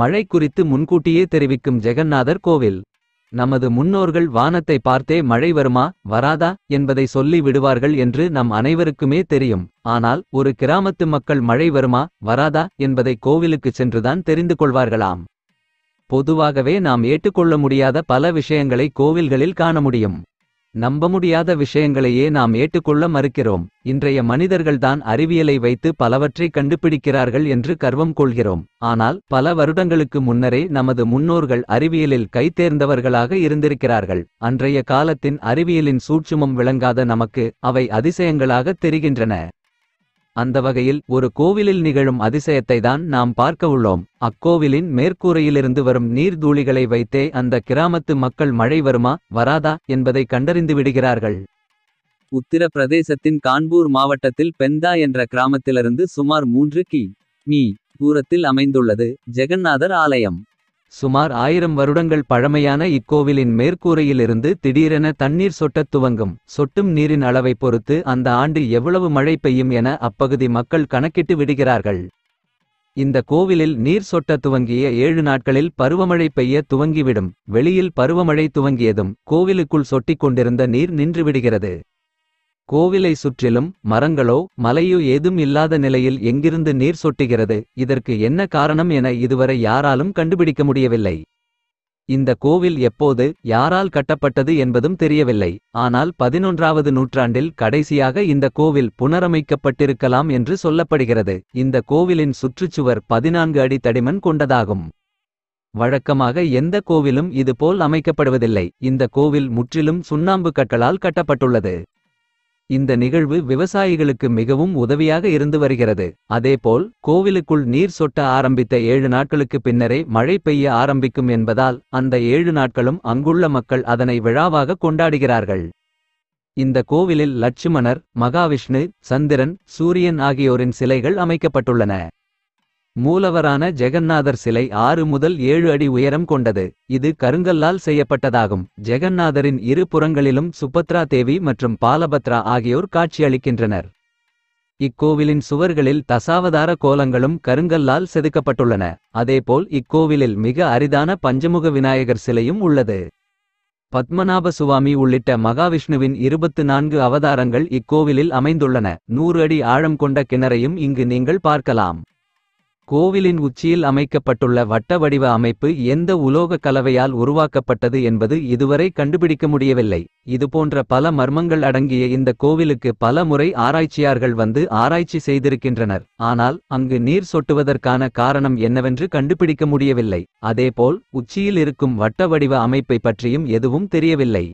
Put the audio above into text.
மழை குறித்து முன்கூட்டியே தெரிவிக்கும் ஜெகநாதர் கோவில் நமது முன்னோர்கள் வானத்தை பார்த்தே மழை வருமா வராதா என்பதை சொல்லி விடுவார்கள் என்று நம் அனைவருக்குமே தெரியும் ஆனால் ஒரு கிராமத்து மக்கள் மழை வருமா வராதா என்பதை கோவிலுக்கு சென்றுதான் தெரிந்து கொள்வார்களாம் பொதுவாகவே நாம் ஏற்றுக்கொள்ள முடியாத பல விஷயங்களை கோவில்களில் காண முடியும் நம்ப முடியாத விஷயங்களையே நாம் ஏற்றுக்கொள்ள மறுக்கிறோம் இன்றைய மனிதர்கள்தான் அறிவியலை வைத்து பலவற்றை கண்டுபிடிக்கிறார்கள் என்று கர்வம் கொள்கிறோம் ஆனால் பல வருடங்களுக்கு முன்னரே நமது முன்னோர்கள் அறிவியலில் கைத்தேர்ந்தவர்களாக இருந்திருக்கிறார்கள் அன்றைய காலத்தின் அறிவியலின் சூட்சுமம் விளங்காத நமக்கு அவை அதிசயங்களாகத் தெரிகின்றன அந்த வகையில் ஒரு கோவிலில் நிகழும் அதிசயத்தை தான் நாம் பார்க்க உள்ளோம் அக்கோவிலின் மேற்கூரையிலிருந்து வரும் நீர் தூளிகளை வைத்தே அந்த கிராமத்து மக்கள் மழை வருமா வராதா என்பதை கண்டறிந்து விடுகிறார்கள் உத்தரப்பிரதேசத்தின் கான்பூர் மாவட்டத்தில் பெந்தா என்ற கிராமத்திலிருந்து சுமார் மூன்று கி மீ தூரத்தில் அமைந்துள்ளது ஜெகநாதர் ஆலயம் சுமார் ஆயிரம் வருடங்கள் பழமையான இக்கோவிலின் மேற்கூரையிலிருந்து திடீரென தண்ணீர் சொட்டத் துவங்கும் சொட்டும் நீரின் அளவை பொறுத்து அந்த ஆண்டு எவ்வளவு மழை பெய்யும் என அப்பகுதி மக்கள் கணக்கிட்டு விடுகிறார்கள் இந்த கோவிலில் நீர் சொட்ட துவங்கிய ஏழு நாட்களில் பருவமழை பெய்ய துவங்கிவிடும் வெளியில் பருவமழை துவங்கியதும் கோவிலுக்குள் சொட்டிக் கொண்டிருந்த நீர் நின்றுவிடுகிறது கோவிலை சுற்றிலும் மரங்களோ மலையோ ஏதும் இல்லாத நிலையில் எங்கிருந்து நீர் சொட்டுகிறது இதற்கு என்ன காரணம் என இதுவரை யாராலும் கண்டுபிடிக்க முடியவில்லை இந்த கோவில் எப்போது யாரால் கட்டப்பட்டது என்பதும் தெரியவில்லை ஆனால் பதினொன்றாவது நூற்றாண்டில் கடைசியாக இந்த கோவில் புனரமைக்கப்பட்டிருக்கலாம் என்று சொல்லப்படுகிறது இந்த கோவிலின் சுற்றுச்சுவர் பதினான்கு அடி தடிமன் கொண்டதாகும் வழக்கமாக எந்த கோவிலும் இதுபோல் அமைக்கப்படுவதில்லை இந்த கோவில் முற்றிலும் சுண்ணாம்பு கற்களால் கட்டப்பட்டுள்ளது இந்த நிகழ்வு விவசாயிகளுக்கு மிகவும் உதவியாக இருந்து வருகிறது அதேபோல் கோவிலுக்குள் நீர் சொட்ட ஆரம்பித்த ஏழு நாட்களுக்கு பின்னரே மழை பெய்ய ஆரம்பிக்கும் என்பதால் அந்த ஏழு நாட்களும் அங்குள்ள மக்கள் அதனை விழாவாக கொண்டாடுகிறார்கள் இந்த கோவிலில் லட்சுமணர் மகாவிஷ்ணு சந்திரன் சூரியன் ஆகியோரின் சிலைகள் அமைக்கப்பட்டுள்ளன மூலவரான ஜெகநாதர் சிலை ஆறு முதல் ஏழு அடி உயரம் கொண்டது இது கருங்கல்லால் செய்யப்பட்டதாகும் ஜெகநாதரின் இரு புறங்களிலும் சுபத்ரா தேவி மற்றும் பாலபத்ரா ஆகியோர் காட்சியளிக்கின்றனர் இக்கோவிலின் சுவர்களில் தசாவதார கோலங்களும் கருங்கல்லால் செதுக்கப்பட்டுள்ளன அதேபோல் இக்கோவிலில் மிக அரிதான பஞ்சமுக விநாயகர் சிலையும் உள்ளது பத்மநாப சுவாமி உள்ளிட்ட மகாவிஷ்ணுவின் இருபத்து நான்கு அவதாரங்கள் இக்கோவிலில் அமைந்துள்ளன நூறு அடி ஆழம் கொண்ட கிணறையும் இங்கு நீங்கள் பார்க்கலாம் கோவிலின் உச்சியில் அமைக்கப்பட்டுள்ள வட்ட வடிவ அமைப்பு எந்த உலோக கலவையால் உருவாக்கப்பட்டது என்பது இதுவரை கண்டுபிடிக்க முடியவில்லை இதுபோன்ற பல மர்மங்கள் அடங்கிய இந்த கோவிலுக்கு பல முறை ஆராய்ச்சியார்கள் வந்து ஆராய்ச்சி செய்திருக்கின்றனர் ஆனால் அங்கு நீர் சொட்டுவதற்கான காரணம் என்னவென்று கண்டுபிடிக்க முடியவில்லை அதேபோல் உச்சியில் இருக்கும் வட்ட வடிவ அமைப்பை பற்றியும் எதுவும் தெரியவில்லை